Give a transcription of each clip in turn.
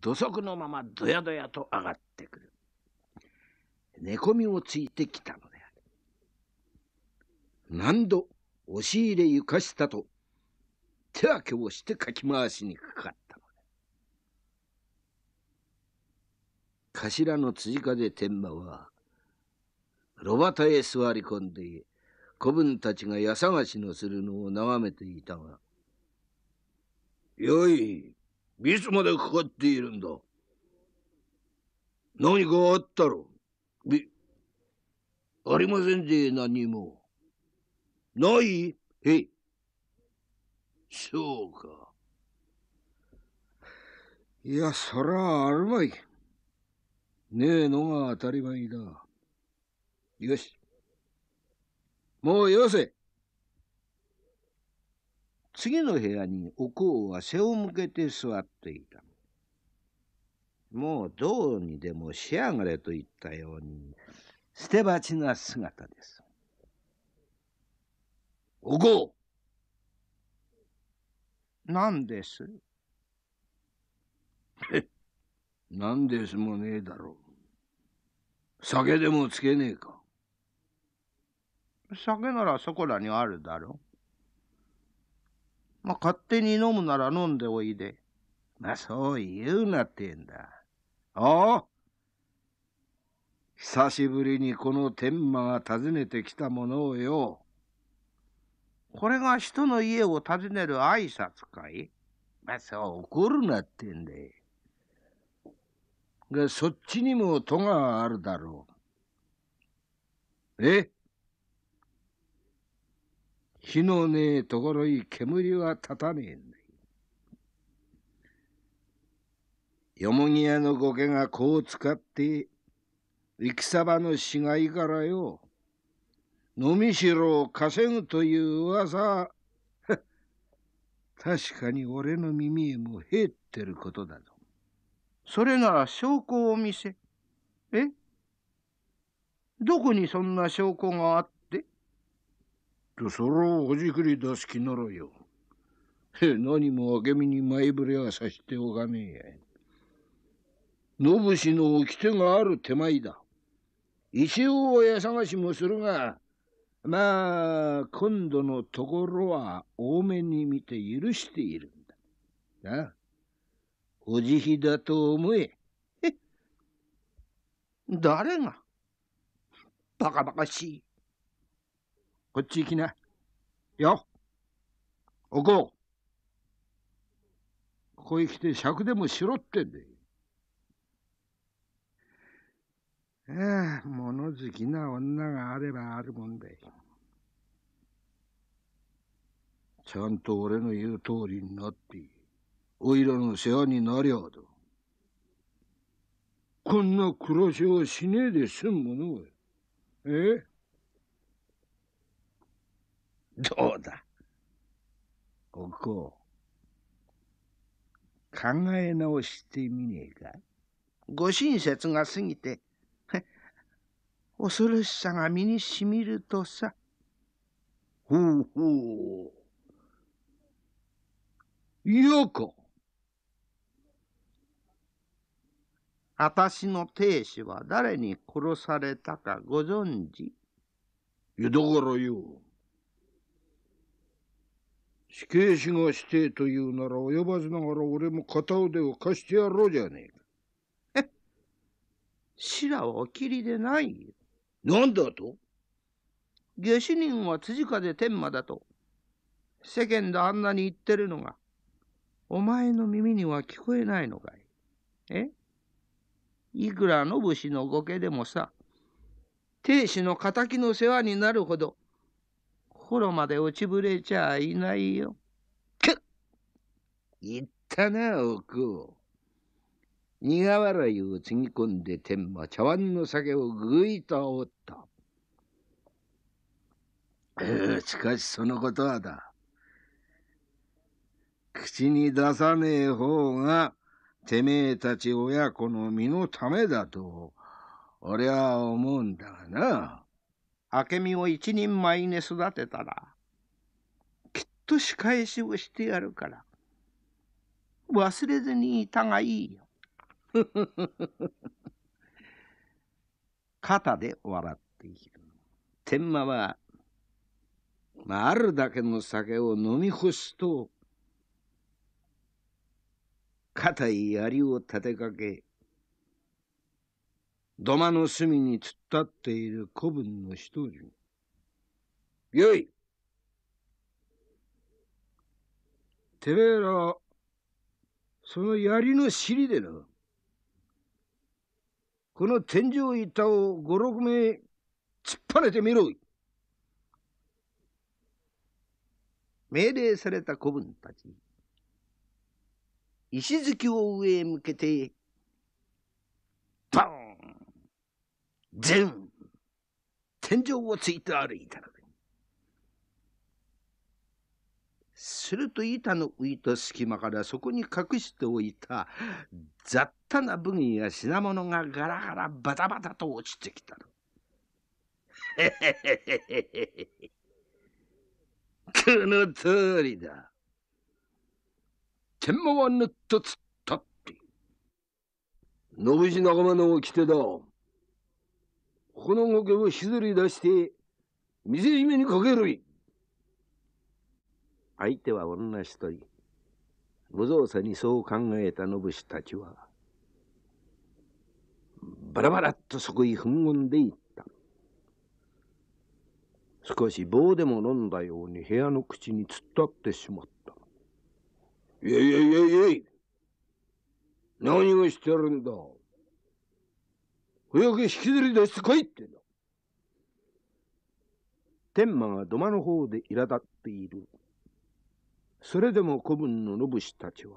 土足のままどやどやと上がってくる。寝込みをついてきたのである。何度押し入れ床下と手分けをしてかき回しにかかったのだ。頭の辻風天馬は、炉端へ座り込んで、子分たちが矢探しのするのを眺めていたが、よい、いつまでかかっているんだ何かあったろび、ありませんぜ、何も。ないへい。そうか。いや、そらあるまい。ねえのが当たり前だ。よし。もうよせ。次の部屋におこうは背を向けて座っていた。もうどうにでも仕上がれと言ったように、捨て鉢な姿です。おこうなんですへなんですもねえだろう。酒でもつけねえか。酒ならそこらにあるだろう。まあ、勝手に飲むなら飲んでおいで。まあ、そう言うなってんだ。ああ久しぶりにこの天馬が訪ねてきたものをよ。これが人の家を訪ねる挨拶かいまあ、そう怒るなってんで。が、そっちにも戸があるだろう。え火のねえところに煙は立たねえんだよもぎ屋のゴケがこう使って、戦場の死骸からよ、飲みしろを稼ぐという噂、確かに俺の耳へもへってることだぞ。それなら証拠を見せ。えどこにそんな証拠があったとそれをほじくり出す気ならよ。何も明美に前触れはさしておかねえ。信士の掟がある手前だ。一応親探しもするが、まあ、今度のところは多めに見て許しているんだ。なあ、お慈悲だと思え。え誰がバカバカしい。こっち行きな。よ。おこう。ここへ来て酌でもしろってんで。ああ、物好きな女があればあるもんだちゃんと俺の言う通りになって、おいらの世話になりゃだ。こんな暮らしはしねえで済むものええどうだ。ここ、考え直してみねえか。ご親切が過ぎて、恐ろしさが身にしみるとさ。ほうほう。よこ。あたしの亭主は誰に殺されたかご存知いどころよ。死刑死がしてというなら及ばずながら俺も片腕を貸してやろうじゃねえか。し らはおきりでないよ。なんだと下手人は辻風天馬だと。世間であんなに言ってるのが、お前の耳には聞こえないのかい。えいくら信氏の御家でもさ、亭主の敵の世話になるほど、心まで落ちぶれちゃいないよ。くっ言ったな、おこ苦笑いをつぎ込んで天馬茶碗の酒をぐいとおった。しかしそのことはだ。口に出さねえ方が、てめえたち親子の身のためだと、俺は思うんだがな。明美を一人前に育てたらきっと仕返しをしてやるから忘れずにいたがいいよ。肩で笑っている。天馬は、まあ、あるだけの酒を飲み干すと、肩に槍を立てかけ、土間の隅に突っ立っている古文の一人。よいてめえら、その槍の尻でな、この天井板を五六名突っ張れてみろい。命令された子分たち、石突きを上へ向けて全、天井をついて歩いたので。すると板の浮いた隙間からそこに隠しておいた雑多な武器や品物がガラガラバタバタと落ちてきたの。へへへへへへ。この通りだ。天魔はぬっとつったって。信口仲間の掟だ。この動きをしずり出して、見せしめにかけるい。相手は女一人。無造作にそう考えた信士たちは、バラバラっとそこへ踏ん込んでいった。少し棒でも飲んだように部屋の口に突っ立ってしまった。いやいやいやいや何をしてるんだ泳げ引きずり出してこいってんだ。天馬が土間の方で苛立っている。それでも古文の信士たちは、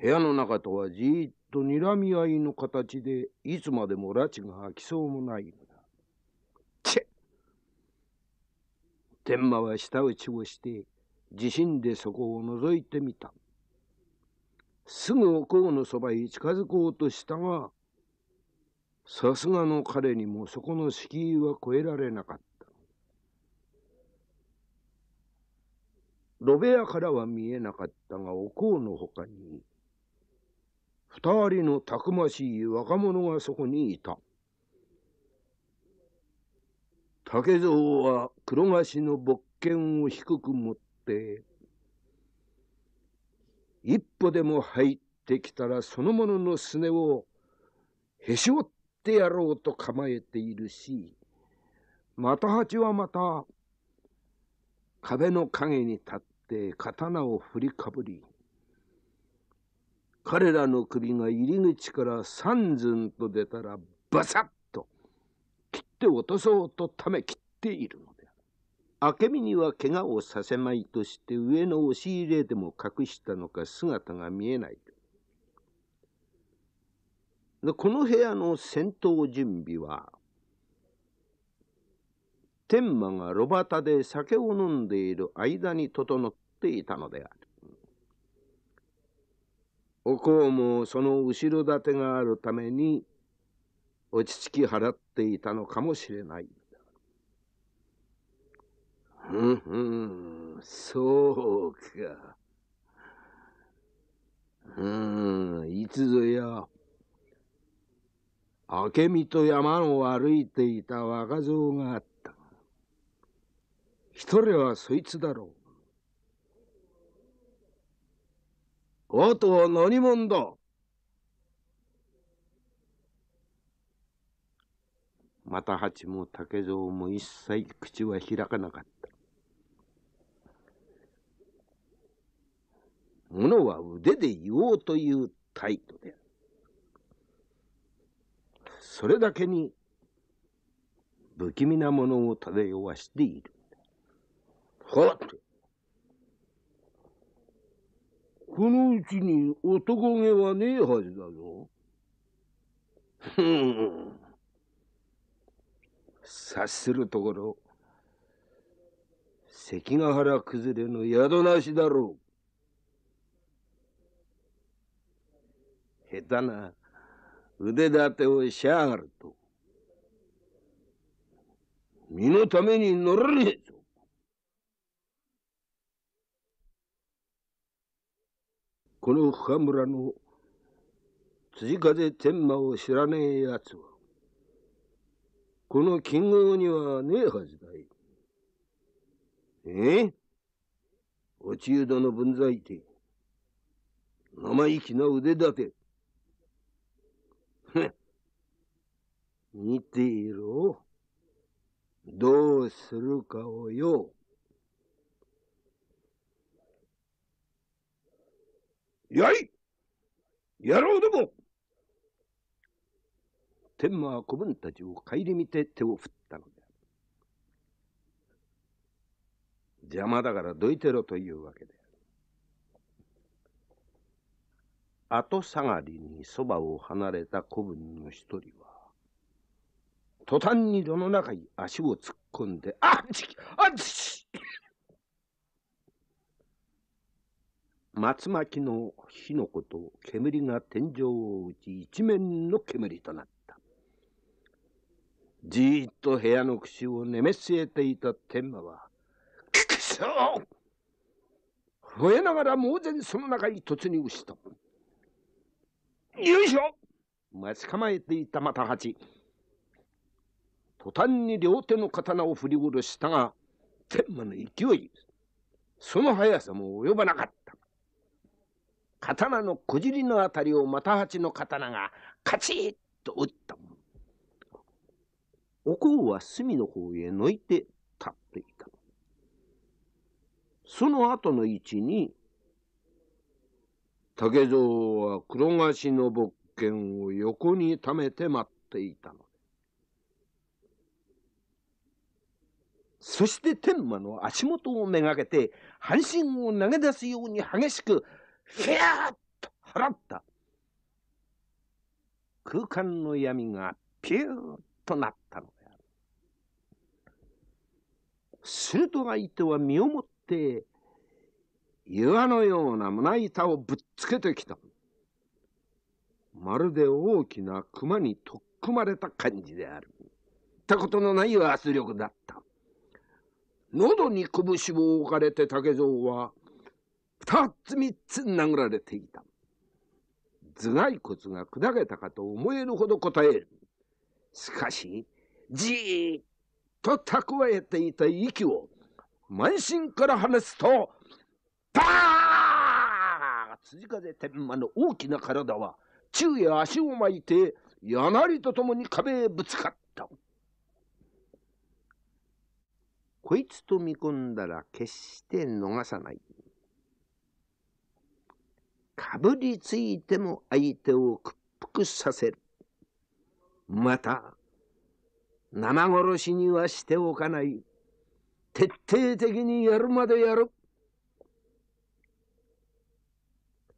部屋の中とはじーっと睨み合いの形で、いつまでも拉致が飽きそうもないのだ。チェ天馬は舌打ちをして、地震でそこを覗いてみた。すぐおこうのそばへ近づこうとしたがさすがの彼にもそこの敷居は越えられなかったロベ屋からは見えなかったがおこうのほかに二人のたくましい若者がそこにいた竹蔵は黒菓子の勃剣を低く持って一歩でも入ってきたらそのもののすねをへし折ってやろうと構えているし、また八はまた壁の陰に立って刀を振りかぶり、彼らの首が入り口から三寸と出たらバサッと切って落とそうとため切っているの。明美には怪我をさせまいとして上の押し入れでも隠したのか姿が見えないこの部屋の戦闘準備は天馬が炉端で酒を飲んでいる間に整っていたのであるお香もその後ろ盾があるために落ち着き払っていたのかもしれないうん、うん、そうか。うん、いつぞや、明美と山を歩いていた若造があった。一人はそいつだろう。あとは何者だまた八も竹蔵も一切口は開かなかった。ものは腕で言おうという態度である。それだけに、不気味なものを漂わしている。はっこのうちに男気はねえはずだぞ。ふん。察するところ、関ヶ原崩れの宿なしだろう。下手な腕立てをしやがると、身のために乗らねえぞ。この深村の辻風天馬を知らねえ奴は、この金剛にはねえはずだい。ええ落ち湯殿分際で、生意気な腕立て、見ていろ。どうするかをよ。やいやろうども天馬は子分たちを顧みて手を振ったのである。邪魔だからどいてろというわけで。後下がりにそばを離れた子分の一人は、途端に炉の中に足を突っ込んで、あっちあっち松巻の火のこと煙が天井を打ち一面の煙となった。じーっと部屋の口をねめ据えていた天馬は、くくそ吠えながら猛然その中に突入した。よいしょ待ち構えていた又八途端に両手の刀を振り下ろしたが天馬の勢いその速さも及ばなかった刀のこじりのあたりを又八の刀がカチッと打ったおこうは隅の方へのいて立っていたその後の位置に竹蔵は黒菓子の墨剣を横にためて待っていたのそして天馬の足元をめがけて、半身を投げ出すように激しく、ひゃーっと払った。空間の闇がピューッとなったのである。すると相手は身をもって、岩のような胸板をぶっつけてきた。まるで大きな熊に取っ組まれた感じである。ったことのない圧力だった。喉に拳を置かれて竹蔵は、二つ三つ殴られていた。頭蓋骨が砕けたかと思えるほど答える。しかし、じーっと蓄えていた息を、満身から離すと、辻風天満の大きな体は昼夜足を巻いて柳と共に壁へぶつかったこいつと見込んだら決して逃さないかぶりついても相手を屈服させるまた生殺しにはしておかない徹底的にやるまでやる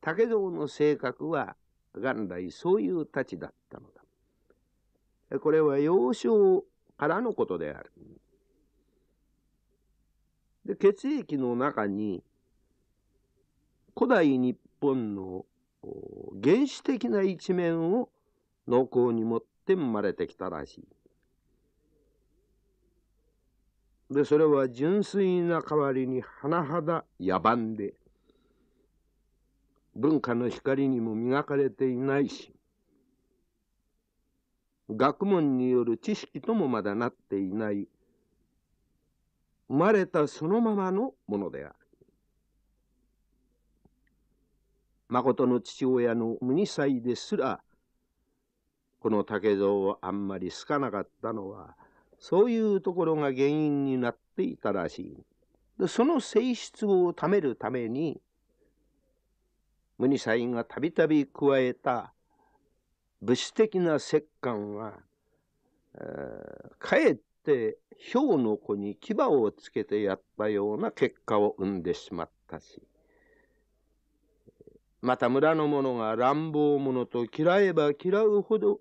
武蔵の性格は元来そういうたちだったのだ。これは幼少からのことである。で血液の中に古代日本の原始的な一面を濃厚に持って生まれてきたらしい。でそれは純粋な代わりに甚だ野蛮で文化の光にも磨かれていないし学問による知識ともまだなっていない生まれたそのままのものである。誠の父親の二歳ですらこの竹蔵をあんまり好かなかったのはそういうところが原因になっていたらしい。その性質をためるためにムニサイがたびたび加えた物質的な折感は、えー、かえって氷の子に牙をつけてやったような結果を生んでしまったしまた村の者が乱暴者と嫌えば嫌うほど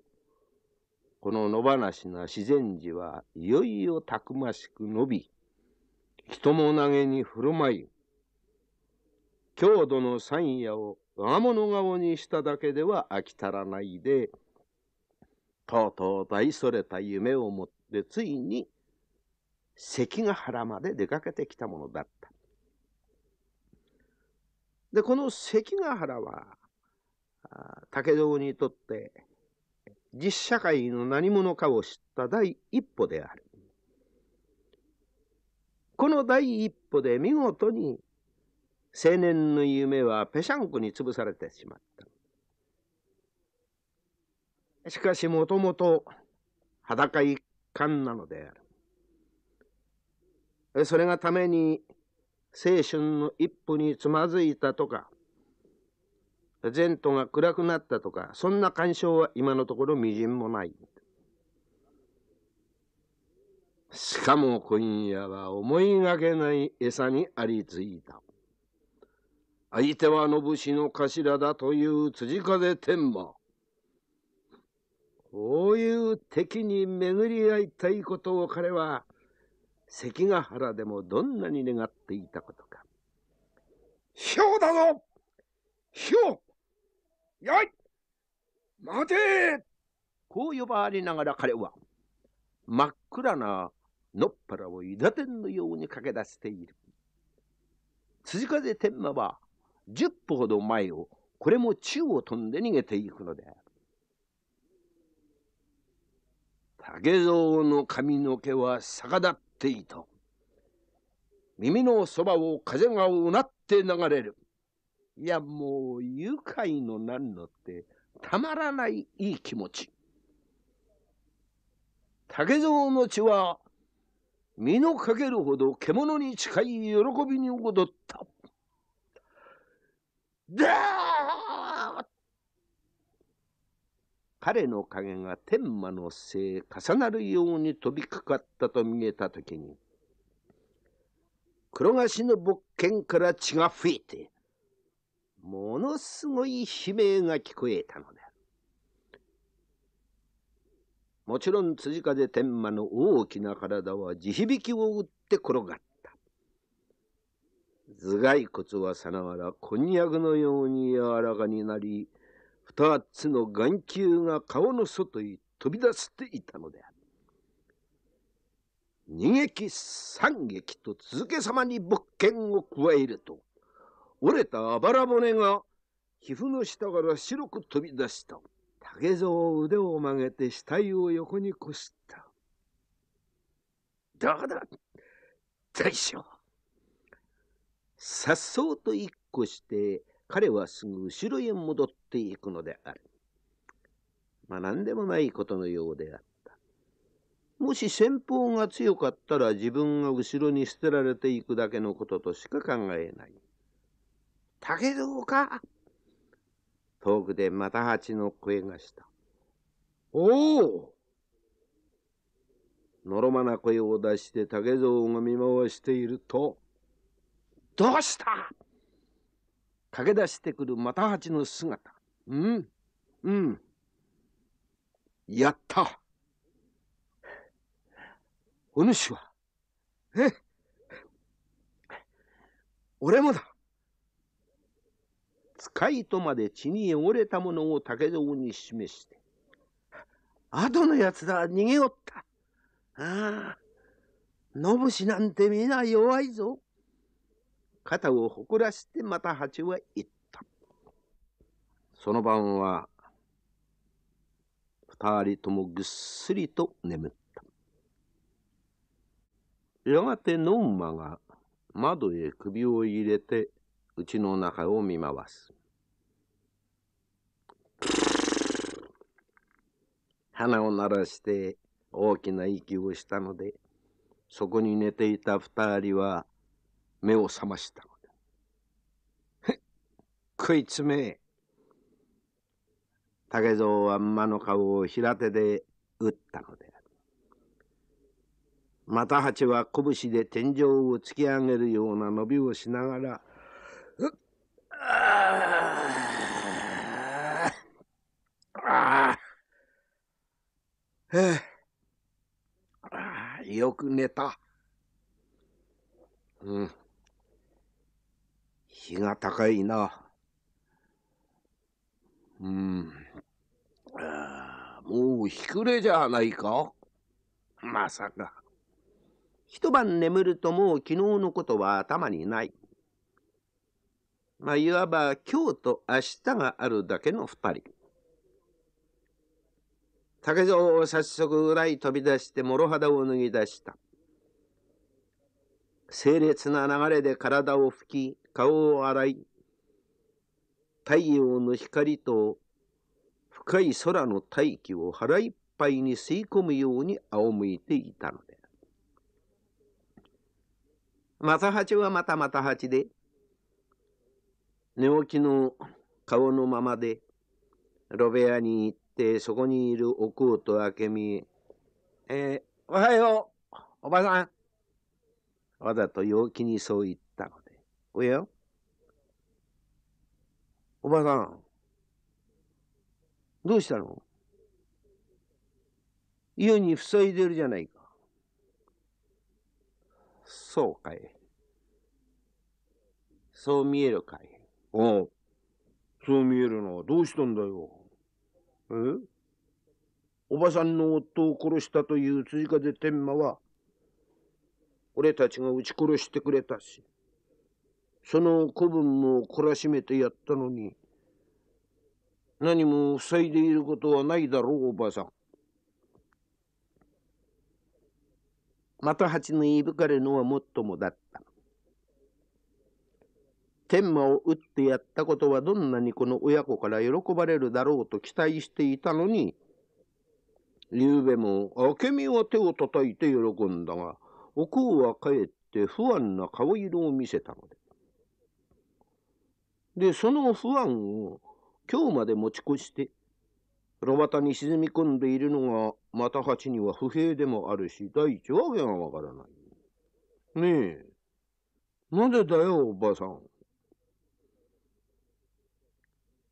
この野放しな自然寺はいよいよたくましく伸び人も投げに振る舞い郷土の山野を我物顔にしただけでは飽き足らないで、とうとう大それた夢を持ってついに関ヶ原まで出かけてきたものだった。で、この関ヶ原は、武道にとって実社会の何者かを知った第一歩である。この第一歩で見事に青年の夢はぺしゃんこに潰されてしまった。しかしもともと裸一貫なのである。それがために青春の一歩につまずいたとか、前途が暗くなったとか、そんな感傷は今のところみじんもない。しかも今夜は思いがけない餌にありついた。相手は信氏の頭だという辻風天馬。こういう敵に巡り合いたいことを彼は関ヶ原でもどんなに願っていたことか。ひょうだぞひょうやい待てこう呼ばりながら彼は真っ暗なのっぱらをいだてんのように駆け出している。辻風天馬は十歩ほど前をこれも宙を飛んで逃げていくのである竹蔵の髪の毛は逆立っていた耳のそばを風がうなって流れるいやもう愉快のなんのってたまらないいい気持ち竹蔵の血は身のかけるほど獣に近い喜びに踊った彼の影が天魔のせ重なるように飛びかかったと見えた時に黒菓子の木剣から血が吹いてものすごい悲鳴が聞こえたのだもちろん辻風天魔の大きな体は地響きを打って転がった頭蓋骨はさながらこんにゃくのように柔らかになり二つの眼球が顔の外へ飛び出していたのである二撃三撃と続けさまにけんを加えると折れたあばら骨が皮膚の下から白く飛び出した竹蔵腕を曲げて死体を横にこすった。どうだ大将さっそうと一個して彼はすぐ後ろへ戻っていくのである。まあ何でもないことのようであった。もし先方が強かったら自分が後ろに捨てられていくだけのこととしか考えない。竹蔵か遠くでまた蜂の声がした。おおのろまな声を出して竹蔵が見回していると、どうした駆け出してくる又八の姿。うん、うん。やった。お主は、え俺もだ。使いとまで血に汚れたものを竹蔵に示して。後の奴ら逃げおった。ああ、野節なんて皆弱いぞ。肩を誇らしてまた蜂は言った。その晩は、二人ともぐっすりと眠った。やがてノンマが窓へ首を入れて、うちの中を見回す。鼻を鳴らして大きな息をしたので、そこに寝ていた二人は目を覚ましたのへっ、食いつめ。竹蔵は馬の顔を平手で打ったのである。又八は拳で天井を突き上げるような伸びをしながら、うっ、ああ、ああ、よく寝た。うん。日が高いな。うん。もう日暮れじゃないかまさか。一晩眠るともう昨日のことは頭にない。まあ、いわば今日と明日があるだけの二人。竹蔵を早速裏へ飛び出して諸肌を脱ぎ出した。清列な流れで体を拭き、顔を洗い、太陽の光と深い空の大気を腹いっぱいに吸い込むように仰向いていたのである。正八はまた又八で、寝起きの顔のままで、ロベ屋に行って、そこにいるおこうと明美へ、えー、おはよう、おばさん。わざと陽気にそう言っおやおばさん、どうしたの家に塞いでるじゃないか。そうかい。そう見えるかい。おう。そう見えるのはどうしたんだよ。えおばさんの夫を殺したという追加で天馬は、俺たちが撃ち殺してくれたし、その子分も懲らしめてやったのに何も塞いでいることはないだろうおばさん。又八の言いぶかれのはもっともだった。天馬を打ってやったことはどんなにこの親子から喜ばれるだろうと期待していたのに、ゆべも明美は手を叩いて喜んだが、おこうは帰って不安な顔色を見せたのでで、その不安を今日まで持ち越して、炉端に沈み込んでいるのが、また八には不平でもあるし、第一わけがわからない。ねえ、なぜだよ、おばさん。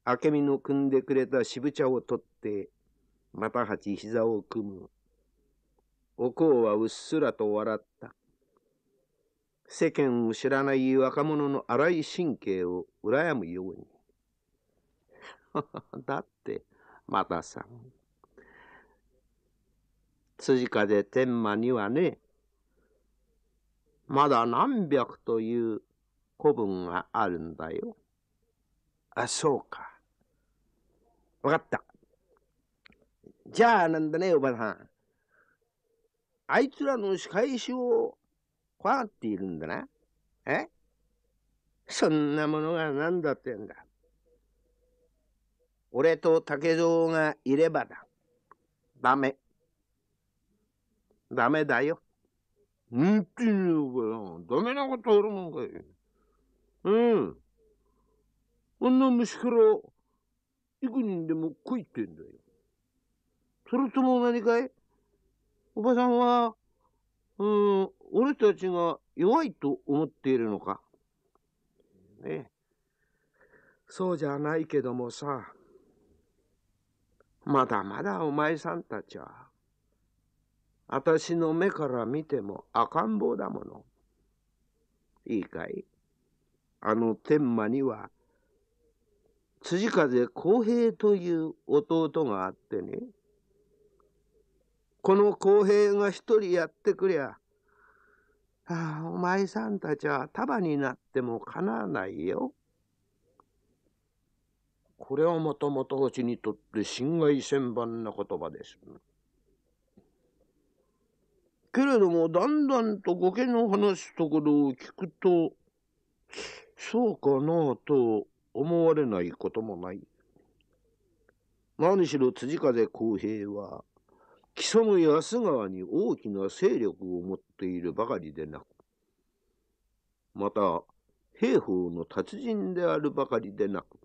明美の汲んでくれた渋茶を取って、また八膝を組む。おこうはうっすらと笑った。世間を知らない若者の荒い神経を羨むように。だって、またさん。辻風天満にはね、まだ何百という古文があるんだよ。あ、そうか。わかった。じゃあなんだね、おばさん。あいつらの仕返しを困っているんだな。えそんなものが何だってんだ。俺と竹蔵がいればだ。ダメ。ダメだよ。うんって言うかよ。ダメなことあるもんかい。うん。女んな虫から幾人でも来いってんだよ。それとも何かいおばさんは、うん、俺たちが弱いと思っているのかねそうじゃないけどもさ、まだまだお前さんたちは、私の目から見ても赤ん坊だもの。いいかいあの天満には、辻風公平という弟があってね、この公平が一人やってくりゃ、ああ、お前さんたちは束になってもかなわないよ。これはまたまたうちにとって心外千万な言葉です。けれども、だんだんと御家の話すところを聞くと、そうかなと思われないこともない。何しろ辻風公平は、木曽の安川に大きな勢力を持っているばかりでなく、また、兵法の達人であるばかりでなく、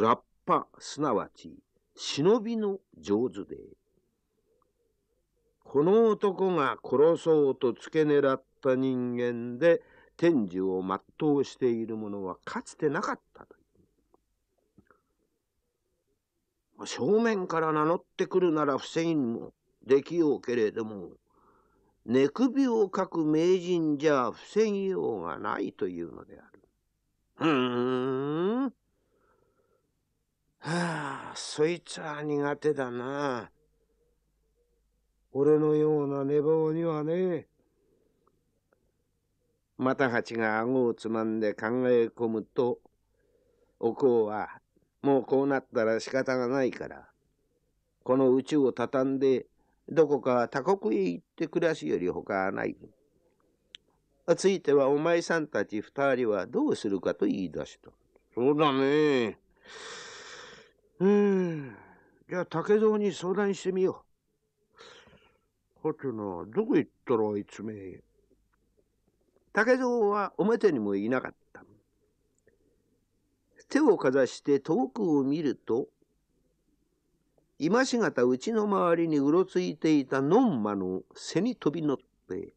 ラッパ、すなわち、忍びの上手で、この男が殺そうと付け狙った人間で天寿を全うしている者はかつてなかったという。正面から名乗ってくるなら防ぎにもできようけれども、寝首をかく名人じゃ防ぎようがないというのである。ふーん。はあ、そいつは苦手だな。俺のような寝坊にはね。また蜂が顎をつまんで考え込むと、おこうはもうこうなったら仕方がないから、この宇宙を畳んで、どこか他国へ行って暮らすより他はない。ついてはお前さんたち二人はどうするかと言い出した。そうだね。うん。じゃあ竹蔵に相談してみよう。はてな、どこ行ったらあいつめ。竹蔵は表にもいなかった。手をかざして遠くを見ると、今しがたうちの周りにうろついていたのんまの背に飛び乗って、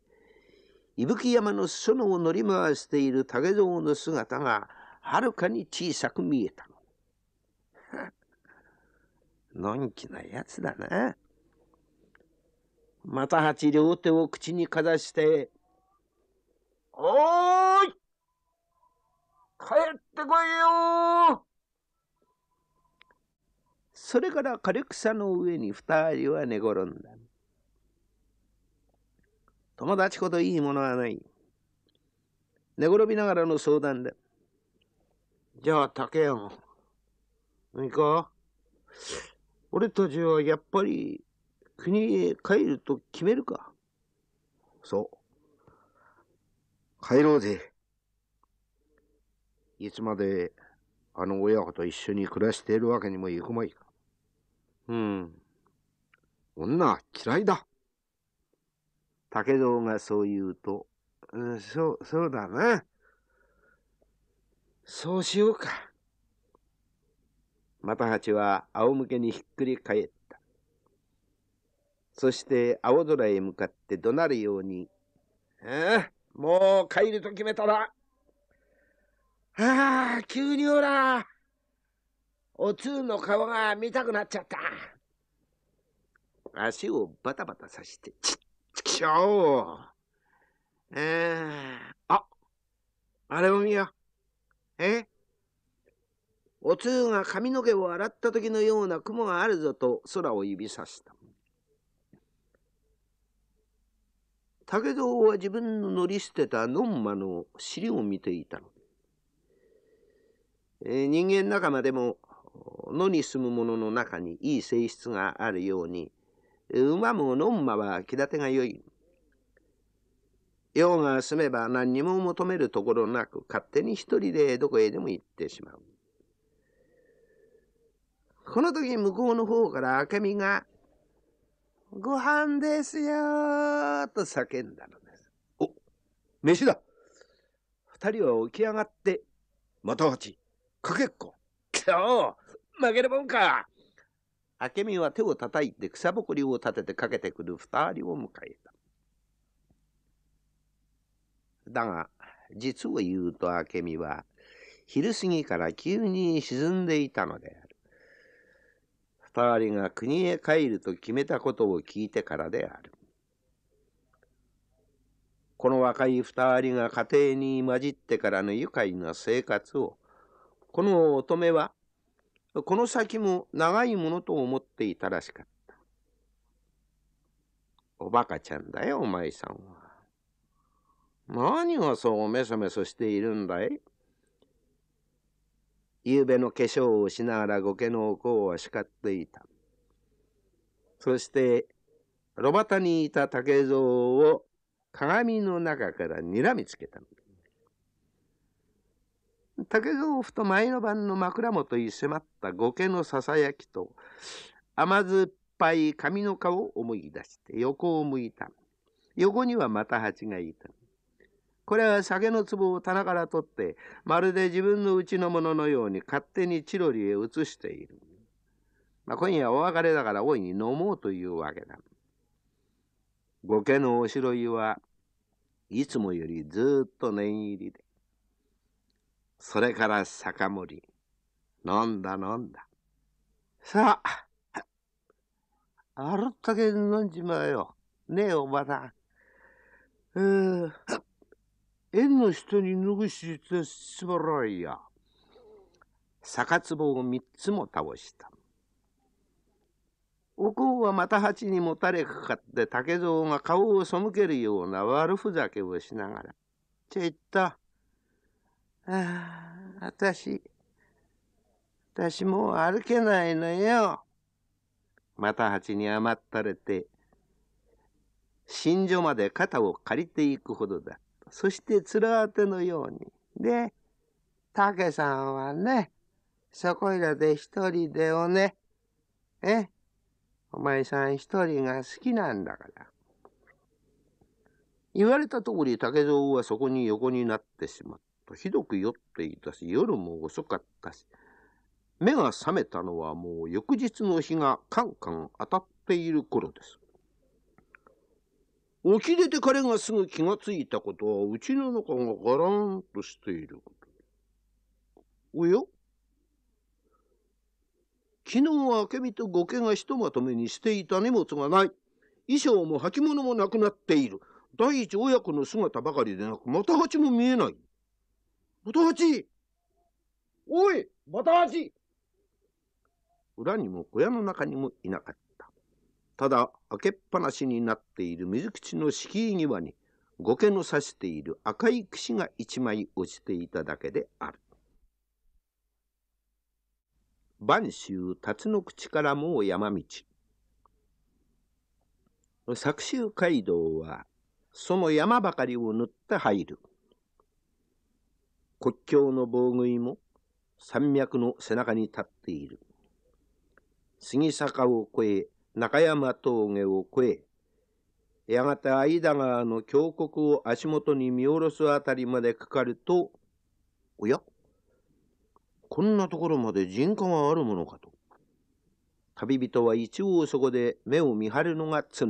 伊吹山の裾野を乗り回している竹蔵の姿がはるかに小さく見えたの。のんきなやつだな。また八両手を口にかざして、おーい帰ってこいよそれから枯れ草の上に二人は寝転んだ。友達ほどいいものはない。寝転びながらの相談だ。じゃあ、竹山。何か俺たちはやっぱり国へ帰ると決めるか。そう。帰ろうぜ。いつまであの親子と一緒に暮らしているわけにもいくまいか。うん。女は嫌いだ。竹蔵がそう言うと、うん、そう、そうだな。そうしようか。又八は仰向けにひっくり返った。そして青空へ向かって怒鳴るように、えー、もう帰ると決めたら、ああ、急にオら、おつうの顔が見たくなっちゃった。足をバタバタさして、ちっちくしょう。えー、あ、あれを見よ。えおつうが髪の毛を洗った時のような雲があるぞと空を指さした。武蔵は自分の乗り捨てたノンマの尻を見ていたのだ。人間仲間でも野に住む者のの中にいい性質があるように馬も野馬は気立てがよい。用が済めば何にも求めるところなく勝手に一人でどこへでも行ってしまう。この時向こうの方から明美が「ご飯ですよ」と叫んだのです。お飯だ二人は起き上がって「また八かけっこ。くそ負けるもんか。明美は手を叩いて草ぼこりを立ててかけてくる二人を迎えた。だが、実を言うと明美は、昼過ぎから急に沈んでいたのである。二人が国へ帰ると決めたことを聞いてからである。この若い二人が家庭に混じってからの愉快な生活を、この乙女は、この先も長いものと思っていたらしかった。おバカちゃんだよ、お前さんは。何をそうメソメソしているんだい夕べの化粧をしながら後家のお香は叱っていた。そして、炉端にいた竹蔵を鏡の中から睨みつけたの竹豆腐と前の晩の枕元に迫った後家のささやきと甘酸っぱい髪の皮を思い出して横を向いた横にはまた蜂がいたこれは酒の壺を棚から取ってまるで自分のうちのもののように勝手にチロリへ移している、まあ、今夜お別れだから大いに飲もうというわけだ後家のおしろいはいつもよりずっと念入りでそれから酒盛り。飲んだ飲んだ。さあ、あるったけ飲んじまえよ。ねえ、おばさん。えー、縁の人に脱してすばらいや。酒壺を三つも倒した。おこうはまた鉢にもたれかかって竹蔵が顔を背けるような悪ふざけをしながら「ちょいった」ああ、私、私もう歩けないのよ。また蜂に余ったれて、新所まで肩を借りていくほどだ。そして面当てのように。で、竹さんはね、そこいらで一人でおね。えお前さん一人が好きなんだから。言われた通り竹蔵はそこに横になってしまった。とひどく酔っていたし、夜も遅かったし、目が覚めたのはもう翌日の日がカンカン当たっている頃です。起き出て彼がすぐ気がついたことは、うちの中がガランとしていること。おや昨日は明美と後家がひとまとめにしていた荷物がない。衣装も履物もなくなっている。第一親子の姿ばかりでなく、また蜂も見えない。元八おい元八裏にも小屋の中にもいなかった。ただ開けっぱなしになっている水口の敷居際にゴ家の刺している赤い櫛が一枚落ちていただけである。播州辰の口からもう山道。作州街道はその山ばかりを塗って入る。国境の防具も山脈の背中に立っている。杉坂を越え、中山峠を越え、やがて間川の峡谷を足元に見下ろすあたりまでかかると、おやこんなところまで人家があるものかと。旅人は一応そこで目を見張るのが常。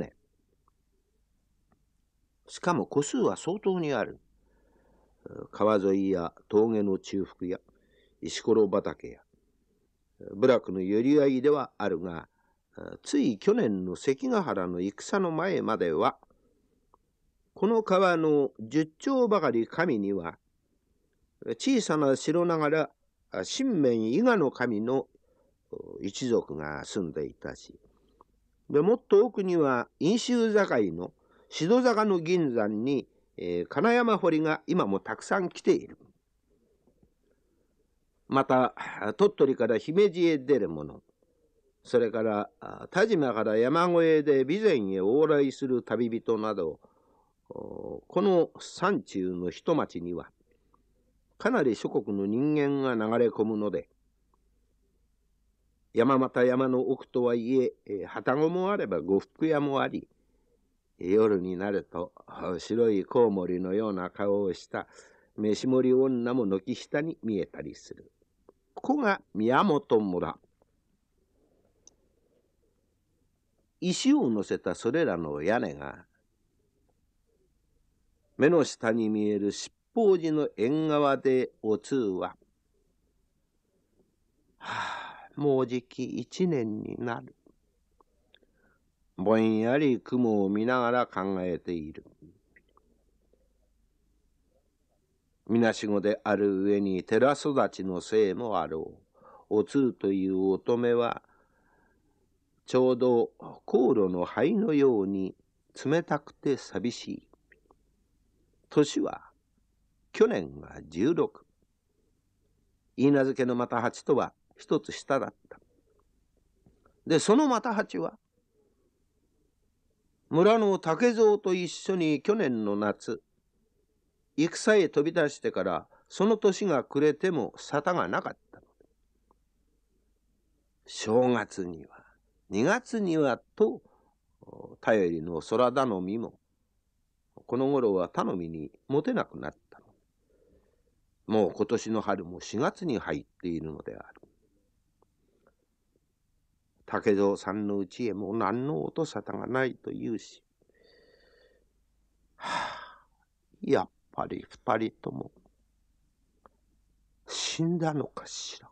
しかも個数は相当にある。川沿いや峠の中腹や石ころ畑や部落の寄り合いではあるがつい去年の関ヶ原の戦の前まではこの川の十丁ばかり神には小さな城ながら神面伊賀の神の一族が住んでいたしでもっと奥には飲酒境の志戸坂の銀山にえー、金山堀が今もたくさん来ている。また、鳥取から姫路へ出る者、それから、田島から山越えで備前へ往来する旅人など、この山中の一町には、かなり諸国の人間が流れ込むので、山又山の奥とはいえ、旅籠もあれば呉服屋もあり、夜になると白いコウモリのような顔をした飯盛り女も軒下に見えたりする。ここが宮本村。石を乗せたそれらの屋根が、目の下に見える七宝寺の縁側でお通話。はあ、もうじき一年になる。ぼんやり雲を見ながら考えている。みなしごである上に寺育ちのせいもあろう。おつるという乙女は、ちょうど航路の灰のように冷たくて寂しい。年は去年が16。いいなずけの又八とは一つ下だった。で、その又八は村の竹蔵と一緒に去年の夏戦へ飛び出してからその年が暮れても沙汰がなかった正月には2月にはと頼りの空頼みもこの頃は頼みに持てなくなったもう今年の春も4月に入っているのである竹蔵さんのうちへも何の音沙汰がないと言うし、はあ、やっぱり二人とも、死んだのかしら。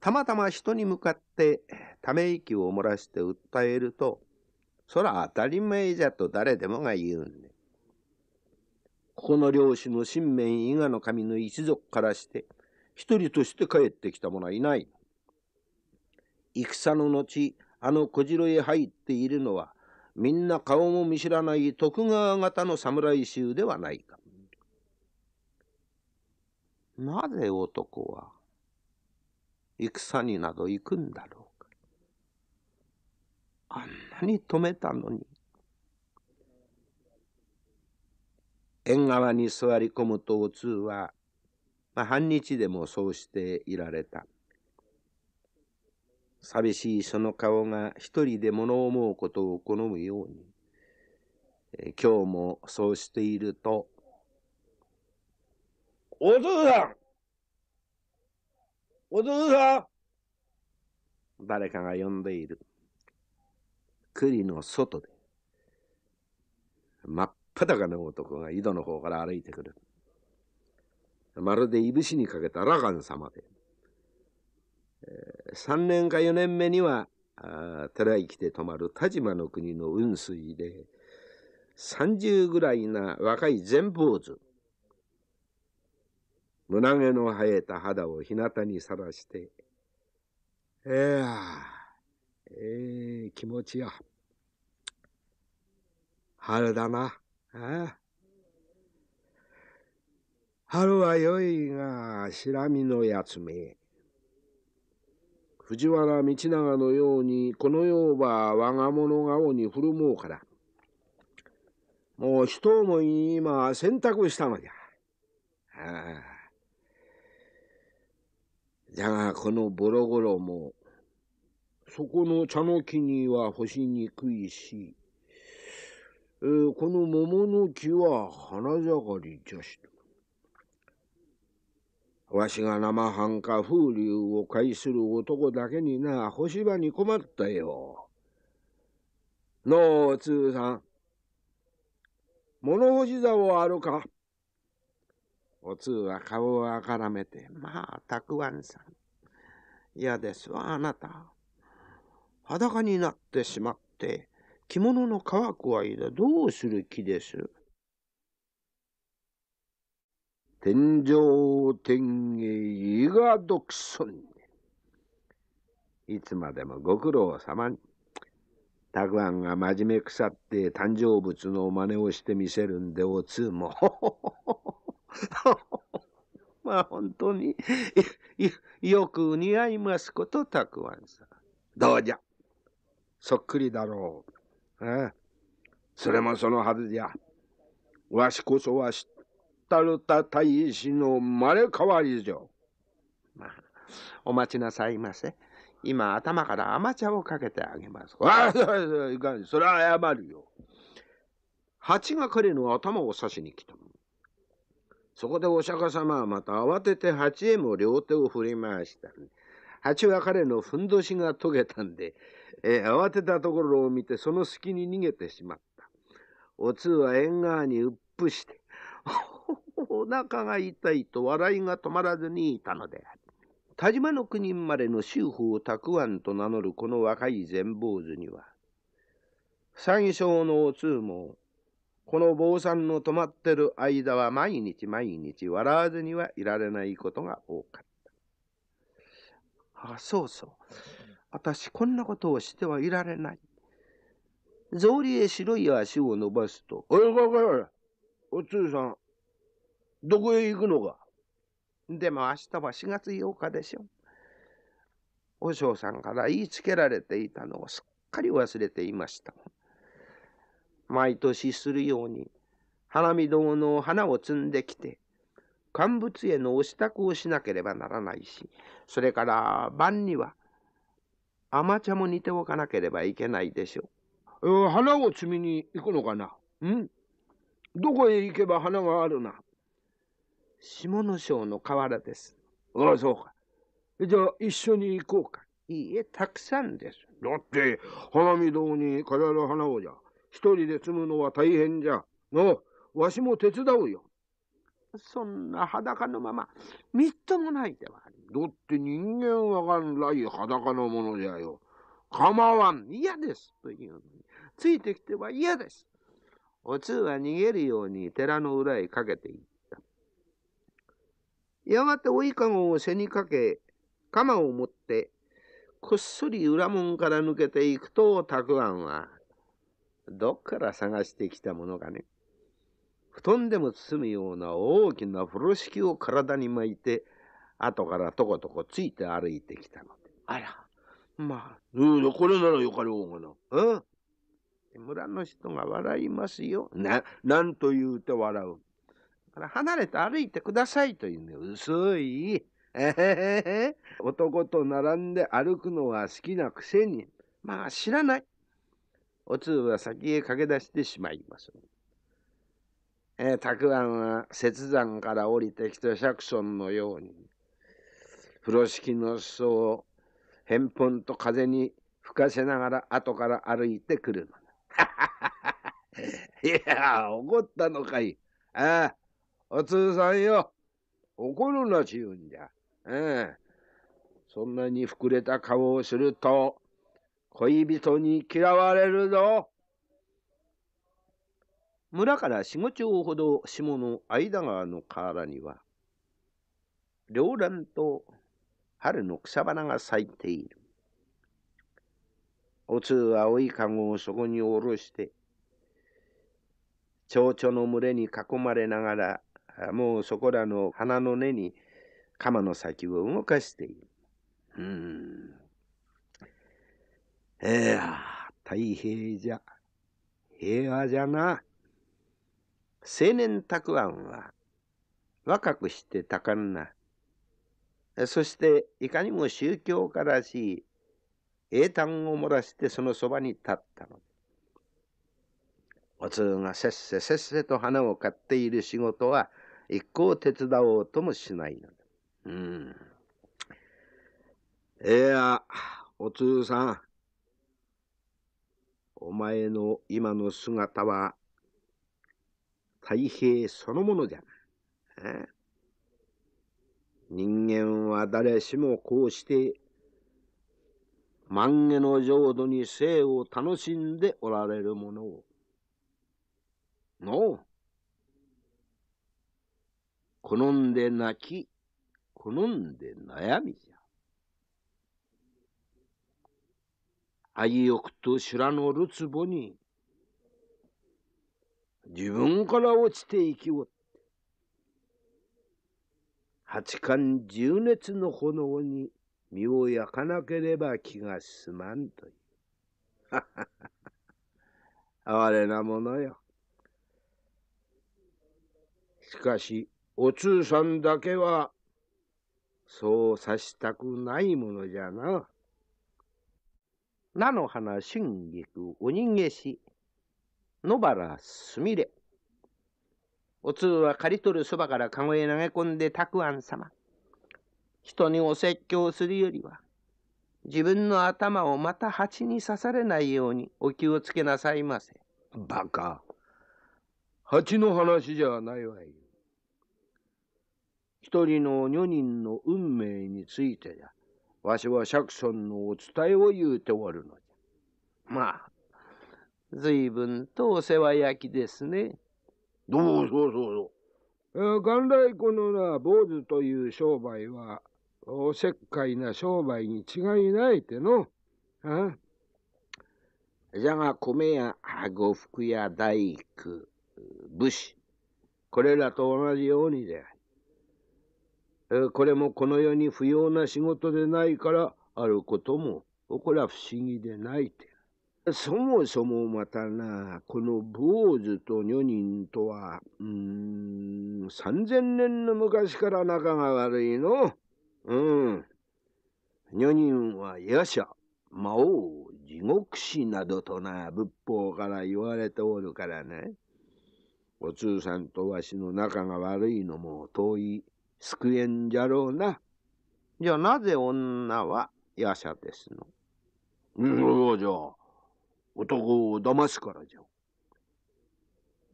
たまたま人に向かってため息を漏らして訴えると、そら当たり前じゃと誰でもが言うんで。ここの漁師の新面伊賀の神の一族からして、一人として帰ってきた者はいない。戦の後、あの小城へ入っているのは、みんな顔も見知らない徳川方の侍衆ではないか。なぜ男は、戦になど行くんだろうか。あんなに止めたのに。縁側に座り込むとお通は、まあ、半日でもそうしていられた。寂しいその顔が一人で物を思うことを好むように、え今日もそうしていると、お父さんお父さん誰かが呼んでいる。栗の外で、真っ裸の男が井戸の方から歩いてくる。まるでいぶしにかけたラガン様で、え3年か4年目には寺へ来て泊まる田島の国の雲水で30ぐらいな若い善坊主胸毛の生えた肌を日向にさらして「ええやええー、気持ちや春だなああ春はよいが白身のやつめ藤原道長のようにこの世は我が物顔に振るもうからもう一思いに今選択したのじゃ。はあ、じゃがこのボロボロもそこの茶の木には干しにくいし、えー、この桃の木は花盛りじゃしと。わしが生半可風流を介する男だけにな、干し場に困ったよ。のう、通さん。物干し竿あるかお通は顔をあからめて、まあ、たくわんさん。嫌ですわ、あなた。裸になってしまって、着物の乾く間どうする気です。天上天下伊賀独尊いつまでもご苦労様に。たくあんが真面目腐って誕生物の真似をしてみせるんでおつも。まあ本当によく似合いますことたくあんさん。どうじゃ。そっくりだろう。ああそれもそのはずじゃ。わしこそは知ったるた大使の生まれ変わりじゃ。まあ、お待ちなさいませ。今、頭から甘茶をかけてあげます。わあ、そいかん。それは謝るよ。蜂が彼の頭を刺しに来た。そこでお釈迦様はまた慌てて蜂へも両手を振り回した。蜂は彼のふんどしが溶けたんで、えー、慌てたところを見てその隙に逃げてしまった。お通は縁側にうっぷして、お腹が痛いと笑いが止まらずにいたのである。田島の国生まれの修婦をたくあんと名乗るこの若い善坊主には、山椒のお通も、この坊さんの泊まってる間は毎日毎日笑わずにはいられないことが多かった。あ、そうそう。私こんなことをしてはいられない。草履へ白い足を伸ばすと、おいおいおい、お通さん、どこへ行くのかでも明日は4月8日でしょ。和尚さんから言いつけられていたのをすっかり忘れていました。毎年するように花見堂の花を摘んできて乾物へのお支度をしなければならないしそれから晩には甘茶も煮ておかなければいけないでしょう。えー、花を摘みに行くのかなうんどこへ行けば花があるな下野省の河原です。ああ、そうか。じゃあ、一緒に行こうか。いいえ、たくさんです。だって、花見堂に飾る花をじゃ。一人で摘むのは大変じゃ。の、わしも手伝うよ。そんな裸のまま、みっともないではあり。だって人間は元来裸のものじゃよ。構わん、嫌です。というのに、ついてきては嫌です。お通は逃げるように寺の裏へかけていった。やがて追いかごを背にかけ、鎌を持って、こっそり裏門から抜けていくと、たくあんは、どっから探してきたものかね。布団でも包むような大きな風呂敷を体に巻いて、後からとことこついて歩いてきたので。あら、まあ、うん、これならよかろうがな。うん。村の人が笑いますよ。な、なんと言うて笑う。から離れて歩いてくださいというね、薄い、男と並んで歩くのは好きなくせに、まあ知らない。おつぶは先へ駆け出してしまいます。えー、たくあんは雪山から降りてきたシャクソンのように、風呂敷の裾を偏本と風に吹かせながら後から歩いてくるの。いや、怒ったのかい。ああ、お通さんよ、怒るなちゅうんじゃ。ええ、そんなに膨れた顔をすると、恋人に嫌われるぞ。村から四五町ほど下の間川の河原には、両蘭と春の草花が咲いている。おつう青い籠をそこに下ろして、蝶々の群れに囲まれながらもうそこらの花の根に鎌の先を動かしている。うん。ええ太平じゃ。平和じゃな。青年たくあんは若くしてたかんな。そしていかにも宗教家らしい英単を漏らしてそのそばに立ったのお通がせっせせっせと花を買っている仕事は一向手伝おうともしないのだ。うん。えや、お通さん。お前の今の姿は、太平そのものじゃ。え人間は誰しもこうして、万華の浄土に生を楽しんでおられるものを。のう。好んで泣き、好んで悩みじゃ。愛欲と修羅のるつぼに、自分から落ちて生きおって、八冠十熱の炎に身を焼かなければ気が済まんという。哀れなものよ。しかし、お通さんだけはそうさしたくないものじゃな。菜の花春菊お人げし野原すみれお通は刈り取るそばから籠へ投げ込んでたくあん様人にお説教するよりは自分の頭をまた蜂に刺されないようにお気をつけなさいませ。バカ。蜂の話じゃないわよ。一人の女人の運命についてじゃ。わしは釈尊のお伝えを言うておるのじゃ。まあ、随分とお世話焼きですね。どうぞどそうぞ。元来このな、坊主という商売は、おせっかいな商売に違いないての。あじゃが米や呉服や大工、武士、これらと同じようにである。これもこの世に不要な仕事でないからあることもこれは不思議でないて。そもそもまたなこの坊主と女人とはうん3,000年の昔から仲が悪いのうん女人は夜叉魔王地獄師などとな仏法から言われておるからねお通さんとわしの仲が悪いのも遠い救えんじゃろうな。じゃあなぜ女は夜叉ですのうん、じゃあ、男を騙すからじゃ。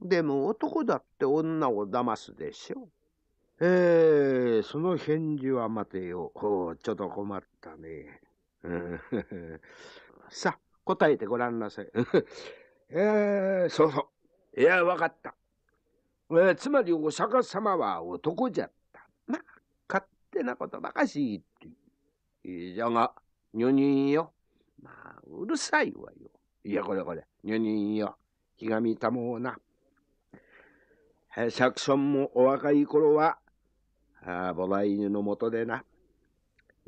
でも男だって女を騙すでしょ。う。ええー、その返事は待てよ。ほう、ちょっと困ったね。うん、さあ、答えてごらんなさい。え えー、そうそう。いや、わかった。えー、つまりお釈迦様は男じゃてなことばかし言って。じゃが、女人よ。まあ、うるさいわよ。いや、これこれ、女人よ。ひがみたもうな。シャクソンもお若い頃は、あボラ犬のもとでな、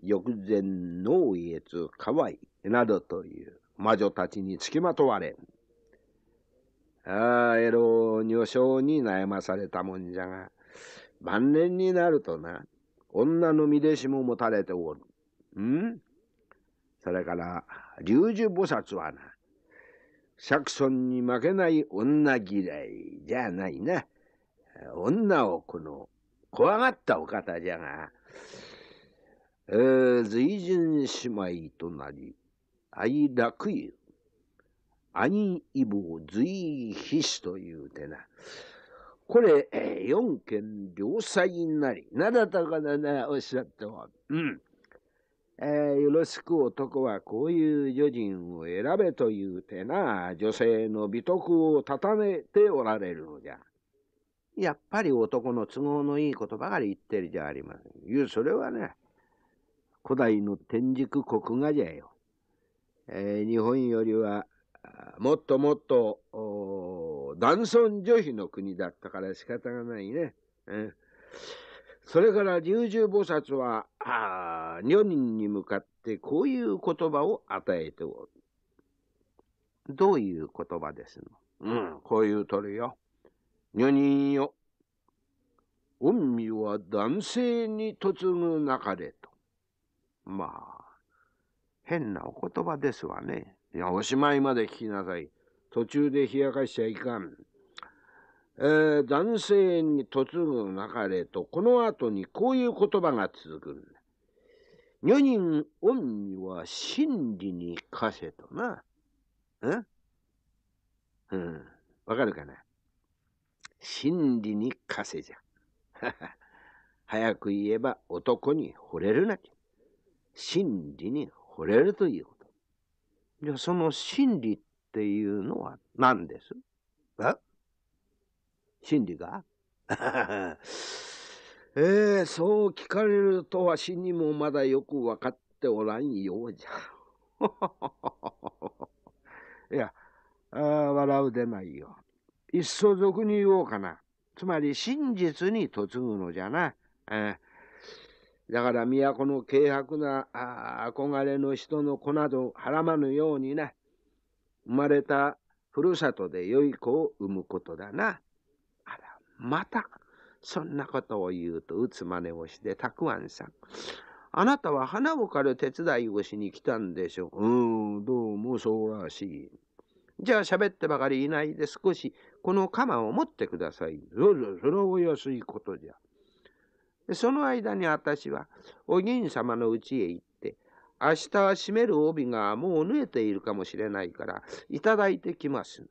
翌前農家つかわいなどという魔女たちにつきまとわれん。ああ、エロ女性に悩まされたもんじゃが、晩年になるとな、女の身でしも持たれておる。んそれから、龍樹菩薩はな、釈尊に負けない女嫌いじゃないな。女をこの、怖がったお方じゃが、えー、随人姉妹となり、愛楽湯、兄異母随筆というてな、これ、四県良になり、なだたかだな、おっしゃっては、うん。えー、よろしく男はこういう女人を選べというてな、女性の美徳をたたねておられるのじゃ。やっぱり男の都合のいいことばかり言ってるじゃありません。いう、それはね、古代の天竺国画じゃよ。えー、日本よりは、もっともっと男尊女卑の国だったから仕方がないね。うん、それから龍十菩薩は、あ女人に向かってこういう言葉を与えておる。どういう言葉ですのうん、こういうとるよ。女人よ。恩身は男性に嫁ぐなかれと。まあ、変なお言葉ですわね。いや、おしまいまで聞きなさい。途中で冷やかしちゃいかん。えー、男性に嫁ぐなかれと、この後にこういう言葉が続くんだ。女人恩には真理に貸せとな。んうん。わかるかな真理に貸せじゃ。早く言えば男に惚れるなき。真理に惚れるということ。じゃあその真理っっていうのは何ですえ真理が えー、そう聞かれるとわしにもまだよく分かっておらんようじゃ。いやあ、笑うでないよ。いっそ俗に言おうかな。つまり真実に嫁ぐのじゃな。えー、だから都の軽薄なあ憧れの人の子などはらまぬようにな。生まれたふるさとで良い子を産むことだな。あら、また、そんなことを言うと打つ真似をして、たくあんさん。あなたは花を刈る手伝いをしに来たんでしょう。うん、どうもそうらしい。じゃあ喋ってばかりいないで少しこの鎌を持ってください。そうそう、それはお安いことじゃ。その間に私はお銀様の家へ行っ明日締める帯がもう縫えているかもしれないから、いただいてきますの。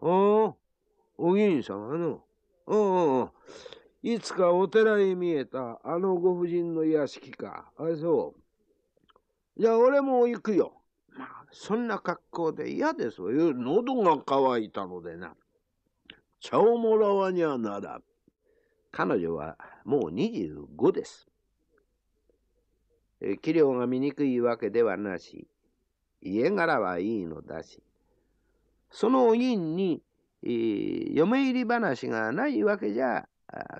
あお、お銀さん、あの、うん、いつかお寺に見えたあのご婦人の屋敷か。あ、そう。じゃあ俺も行くよ。まあ、そんな格好で嫌ですよ。喉が渇いたのでな。茶をもらわにゃなら。彼女はもう25です。器量が醜いわけではなし、家柄はいいのだし、その院に、えー、嫁入り話がないわけじゃ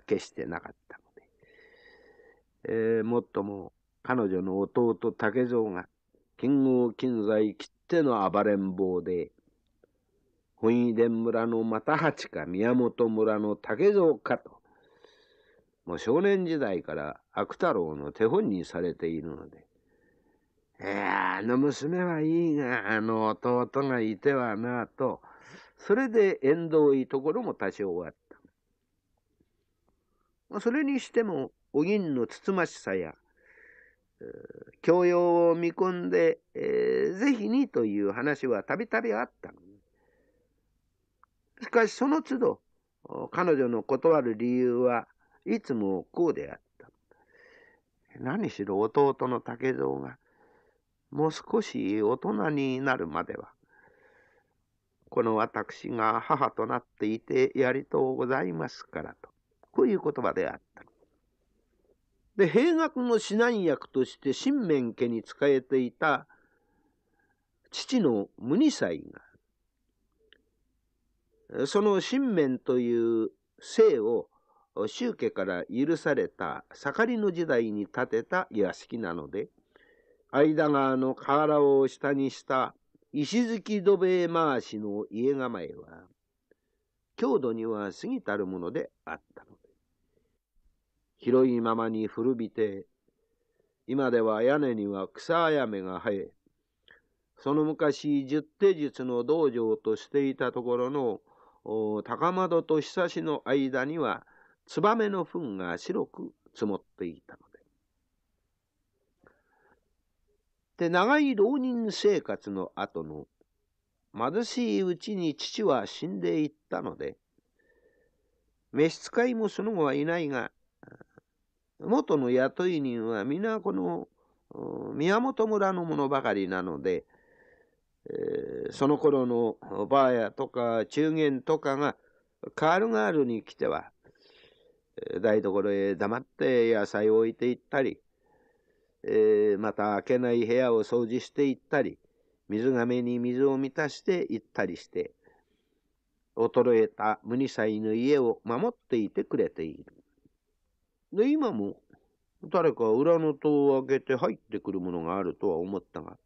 決してなかったので、えー、もっとも彼女の弟竹蔵が金剛金在切っての暴れん坊で、本井田村の又八か宮本村の竹蔵かと、もう少年時代から悪太郎の手本にされているので。いやあの娘はいいが、あの弟がいてはなと、それで縁遠いところも多少あった。まあ、それにしても、お銀のつつましさや、教養を見込んで、えー、ぜひにという話はたびたびあった。しかしその都度、彼女の断る理由は、いつもこうであった。何しろ弟の竹蔵が、もう少し大人になるまでは、この私が母となっていてやりとうございますからと、こういう言葉であった。で、兵学の指南役として新面家に仕えていた父の無二歳が、その新面という姓を宗家から許された盛りの時代に建てた屋敷なので、間川の河原を下にした石月土塀回しの家構えは、郷土には過ぎたるものであったので、広いままに古びて、今では屋根には草あやめが生え、その昔十手術の道場としていたところの高窓と久しの間にはツバメの糞が白く積もっていたので。で、長い浪人生活の後の貧しいうちに父は死んでいったので、召使いもその後はいないが、元の雇い人は皆この宮本村のものばかりなので、えー、その頃のばあやとか中元とかがカールガールに来ては台所へ黙って野菜を置いていったり、えー、また開けない部屋を掃除していったり、水がめに水を満たしていったりして、衰えた無二歳の家を守っていてくれている。で、今も誰か裏の戸を開けて入ってくるものがあるとは思ったが、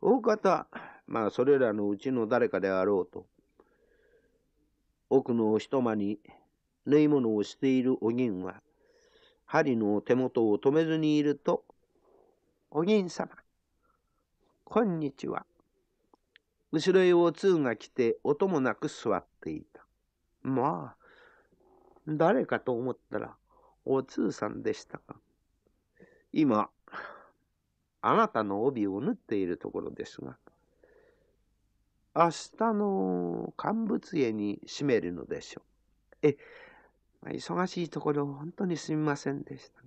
大方、まあそれらのうちの誰かであろうと、奥の一間に縫い物をしているお銀は、針の手元を止めずにいると、お銀様、こんにちは。後ろへお通が来て、音もなく座っていた。まあ、誰かと思ったら、お通さんでしたか。今、あなたの帯を縫っているところですが、明日の乾物屋に閉めるのでしょう。え、まあ、忙しいところ本当にすみませんでした。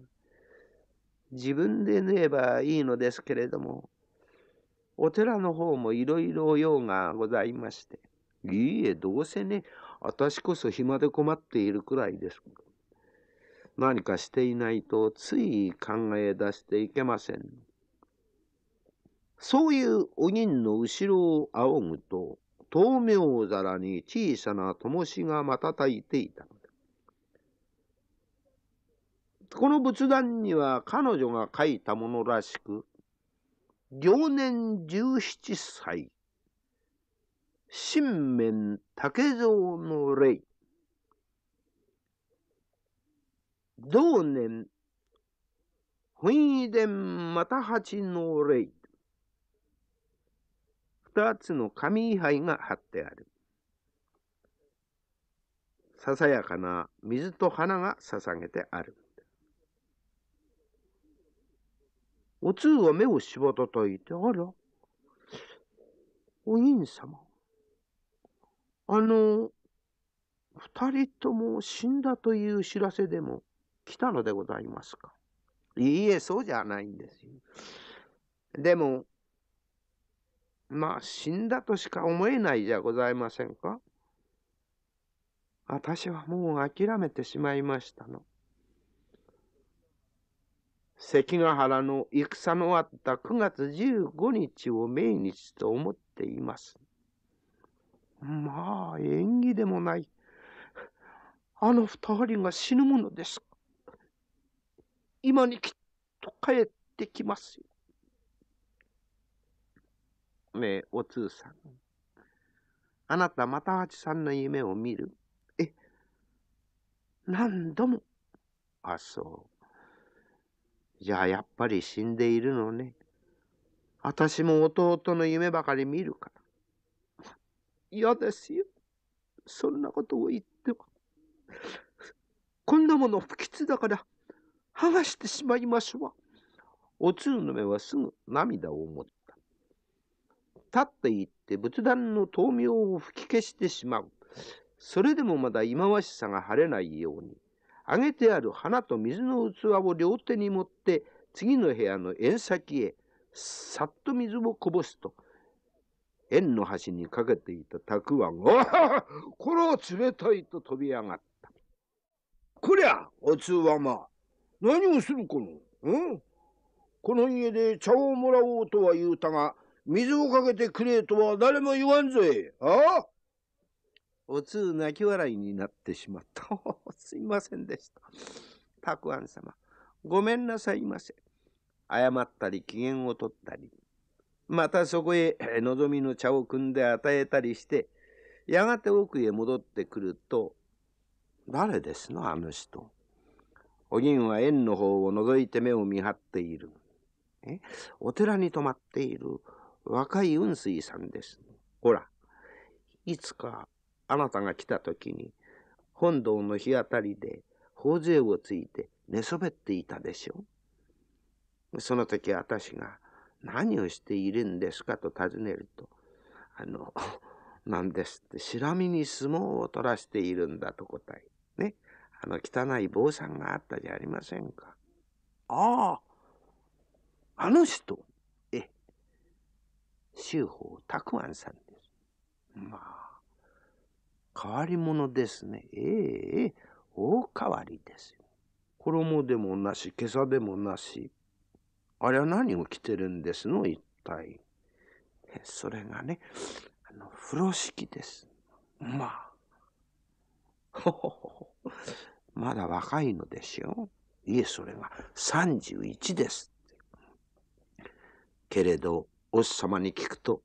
自分で縫えばいいのですけれども、お寺の方もいろいろ用がございまして、いいえ、どうせね、私こそ暇で困っているくらいです。何かしていないとつい考え出していけません。そういうお銀の後ろを仰ぐと、豆明皿に小さな灯しが瞬いていた。この仏壇には彼女が書いたものらしく、両年十七歳、新面竹蔵の霊、同年、本遺伝又八の霊、二つの紙位牌が貼ってある。ささやかな水と花が捧げてある。お通は目をしばたたいて、あら、お兄様。あの、二人とも死んだという知らせでも来たのでございますか。いいえ、そうじゃないんですよ。でも、まあ、死んだとしか思えないじゃございませんか。私はもう諦めてしまいましたの。関ヶ原の戦のあった9月15日を命日と思っています。まあ、縁起でもない。あの二人が死ぬものです。今にきっと帰ってきますよ。ねえ、お通さん。あなたまた八さんの夢を見るえ、何度も。あ、そう。じゃあやっぱり死んでいるのね。私も弟の夢ばかり見るから。嫌ですよ。そんなことを言っては。こんなもの不吉だから剥がしてしまいましょう。おつうの目はすぐ涙を持った。立っていって仏壇の灯明を吹き消してしまう。それでもまだ忌まわしさが晴れないように。あげてある花と水の器を両手に持って次の部屋の縁先へさっと水をこぼすと縁の端にかけていたたくあんが「これは冷たい」と飛び上がった「こりゃおつ話ま何をするこの、うん、この家で茶をもらおうとは言うたが水をかけてくれとは誰も言わんぞえああおう泣き笑いになってしまった。すいませんでした。たくあん様、ごめんなさいませ。謝ったり機嫌を取ったり、またそこへ望みの茶を汲んで与えたりして、やがて奥へ戻ってくると、誰ですのあの人。お銀は縁の方を覗いて目を見張っている。えお寺に泊まっている若い雲水さんです。ほら、いつかあなたが来た時に、本堂の日当たりで、頬杖をついて寝そべっていたでしょう。その時私が、何をしているんですかと尋ねると、あの、なんですって、しらみに相撲を取らしているんだと答え。ね。あの、汚い坊さんがあったじゃありませんか。ああ、あの人。え、宗法たくあんさんです。まあ。変わり者ですね。ええええ、大変わりですよ。衣でもなし、袈裟でもなし。あれは何を着てるんですの一体。それがね、あの、風呂敷です。まあ。ほほほほ。まだ若いのでしょう。いえ、それが31です。けれど、おさ様に聞くと、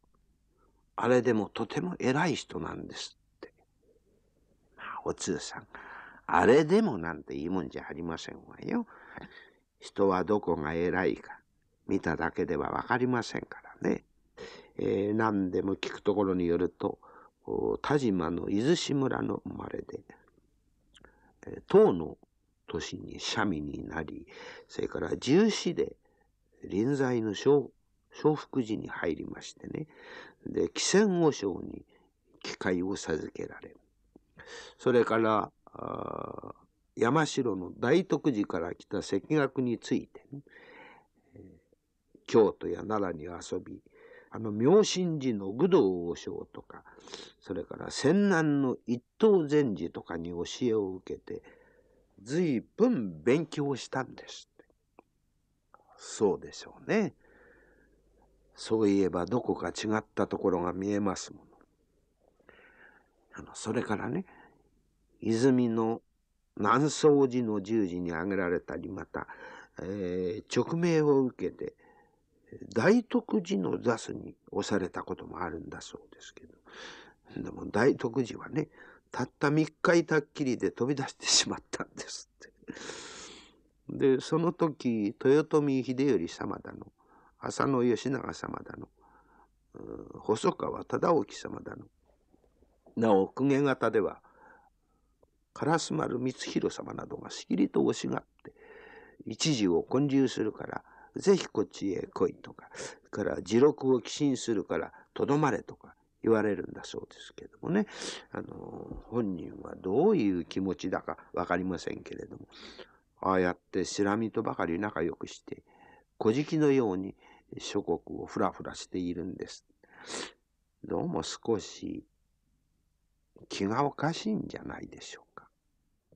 あれでもとても偉い人なんです。お通さん。あれでもなんていいもんじゃありませんわよ。人はどこが偉いか、見ただけではわかりませんからね。えー、何でも聞くところによると、田島の伊豆志村の生まれで、えー、唐の年に三味になり、それから重視で臨済の小福寺に入りましてね、で、紀仙和尚に機会を授けられ、それから山城の大徳寺から来た赤学について、京都や奈良に遊びあの明神寺の愚道和尚とかそれから戦南の一等禅寺とかに教えを受けて随分勉強したんですそうでしょうね。そういえばどこか違ったところが見えますもんあのそれからね泉の南宋寺の十字に挙げられたりまた、えー、命を受けて大徳寺の座すに押されたこともあるんだそうですけどでも大徳寺はねたった3日いたっきりで飛び出してしまったんですって。でその時豊臣秀頼様だの浅野義長様だの細川忠興様だのなお公家方では烏丸光弘様などがしきりと惜しがって一時を建立するからぜひこっちへ来いとかから地録を寄進するからとどまれとか言われるんだそうですけどもねあの本人はどういう気持ちだか分かりませんけれどもああやって白身とばかり仲良くして小敷のように諸国をふらふらしているんです。どうも少し気がおかしいんじゃないでしょうか。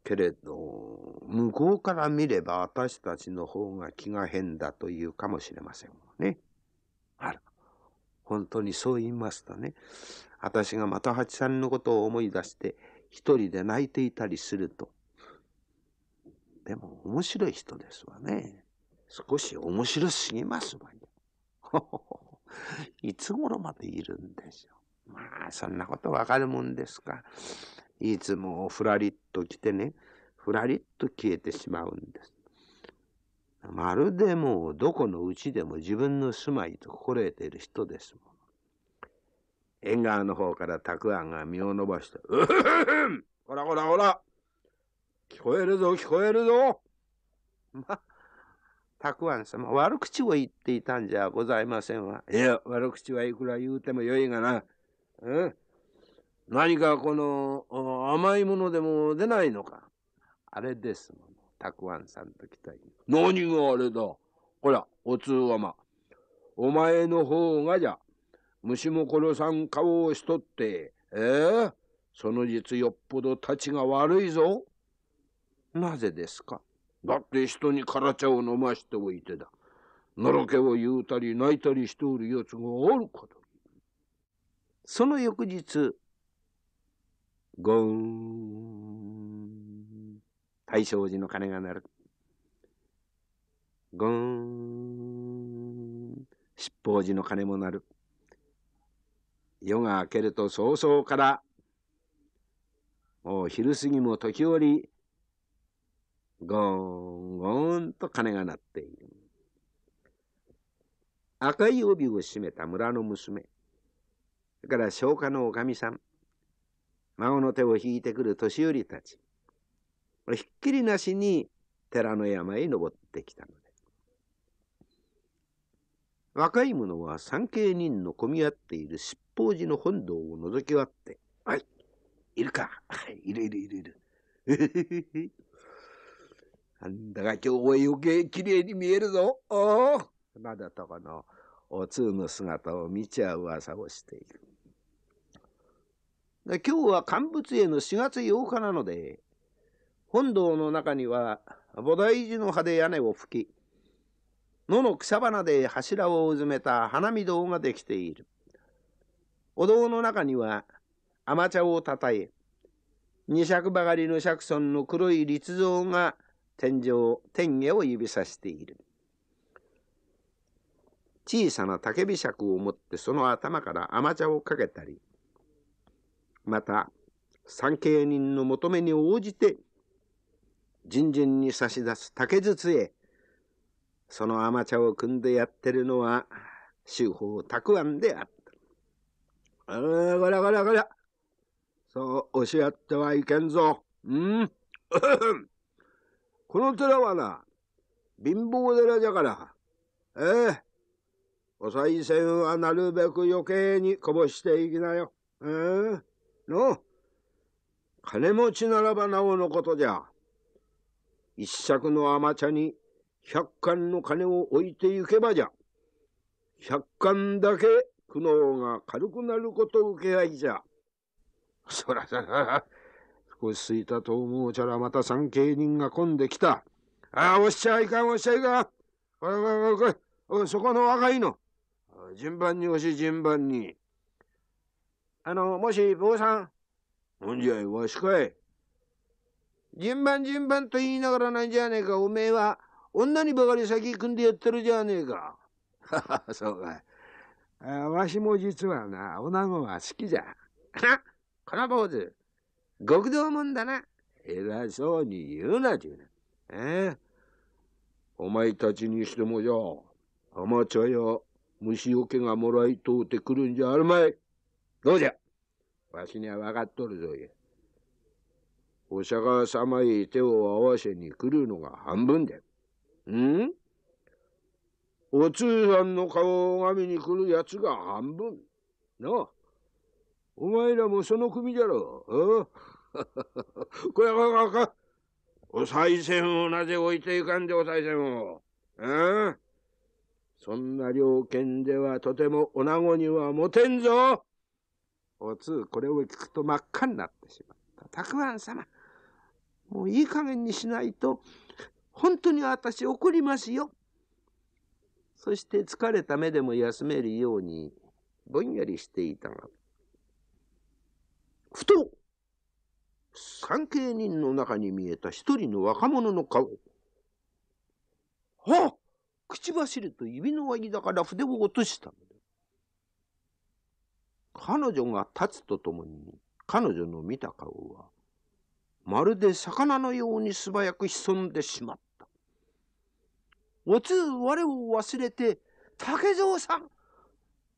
けれど、向こうから見れば私たちの方が気が変だというかもしれませんもんね。あら、本当にそう言いますとね、私がまた八さんのことを思い出して、一人で泣いていたりすると。でも面白い人ですわね。少し面白すぎますわよ。いつ頃までいるんでしょう。まあ、そんなことわかるもんですか。いつもふらりと来てね、ふらりと消えてしまうんです。まるでもうどこのうちでも自分の住まいと心得ている人ですもん。縁側の方からたくあんが身を伸ばして、うふふんほらほらほら聞こえるぞ聞こえるぞまあ、たくあん様、悪口を言っていたんじゃございませんわ。いや、悪口はいくら言うてもよいがな。え何かこの甘いものでも出ないのか。あれですもの。たくあんさんと来たい。何があれだ。ほら、お通はま。お前の方がじゃ。虫も殺さん顔をしとって。ええー、その実よっぽどたちが悪いぞ。なぜですかだって人にから茶を飲ましておいてだ。のろけを言うたり泣いたりしておるやつがおるかだ。その翌日、ゴーン。大正寺の鐘が鳴る。ゴーン。七宝寺の鐘も鳴る。夜が明けると早々から、もう昼過ぎも時折、ゴーンゴーンと鐘が鳴っている。赤い帯を締めた村の娘。だから消化のおかみさん、孫の手を引いてくる年寄りたち、ひっきりなしに寺の山へ登ってきたので。若い者は参詣人の混み合っている七宝寺の本堂を覗き割って、はい、いるか、はいいるいるいるいる。なんだか今日は余計綺麗に見えるぞ。おおまだとかの。お通の姿を見ちゃ噂をしている。で今日は乾物への4月8日なので、本堂の中には菩提寺の葉で屋根を拭き、野の草花で柱を埋めた花見堂ができている。お堂の中には甘茶をたたえ、二尺ばかりの釈尊の黒い立像が天井、天下を指さしている。小さな竹びしゃくを持ってその頭から甘茶をかけたり、また、参詣人の求めに応じて、人々に差し出す竹筒へ、その甘茶を汲んでやってるのは、修法たくあんであった。ああガラガラガラそう教し合ってはいけんぞ。うんこの寺はな、貧乏寺じゃから。ええお賽銭はなるべく余計にこぼしていきなよ。えー、の金持ちならばなおのことじゃ。一尺のアマチャに百貫の金を置いてゆけばじゃ。百貫だけ苦悩が軽くなること受け合いじゃ。そらそら、少し空いたと思うちゃらまた三景人が混んできた。ああ、おっしゃいかん、おっしゃいかん。おいおいおい、そこの若いの。順番に押し、順番に。あの、もし、坊さん。なんじゃい、わしかい。順番順番と言いながらなんじゃねえか、おめえは。女にばかり先組んでやってるじゃねえか。はは、そうかい。あわしも実はな、女子が好きじゃ。なこの坊主、極道もんだな。偉そうに言うな、ちゅうな。ええお前たちにしてもじゃあ、アマチ虫よけがもらいとうてくるんじゃあるまい。どうじゃわしには分かっとるぞい。お釈迦様へ手を合わせに来るのが半分で。んお通さんの顔を拝みに来るやつが半分。なあ。お前らもその組じゃろ。あは。これはかかか。お賽銭をなぜ置いていかんでお賽銭を。うんそんな了犬ではとても女子にはもてんぞおつこれを聞くと真っ赤になってしまった。たくあん様、もういい加減にしないと、本当に私怒りますよ。そして疲れた目でも休めるように、ぼんやりしていたが、ふと、関係人の中に見えた一人の若者の顔。あ口走ると指の間から筆を落としたの彼女が立つとともに、彼女の見た顔は、まるで魚のように素早く潜んでしまった。おつ我を忘れて、竹蔵さん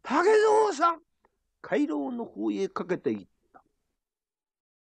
竹蔵さん回廊の方へかけていた。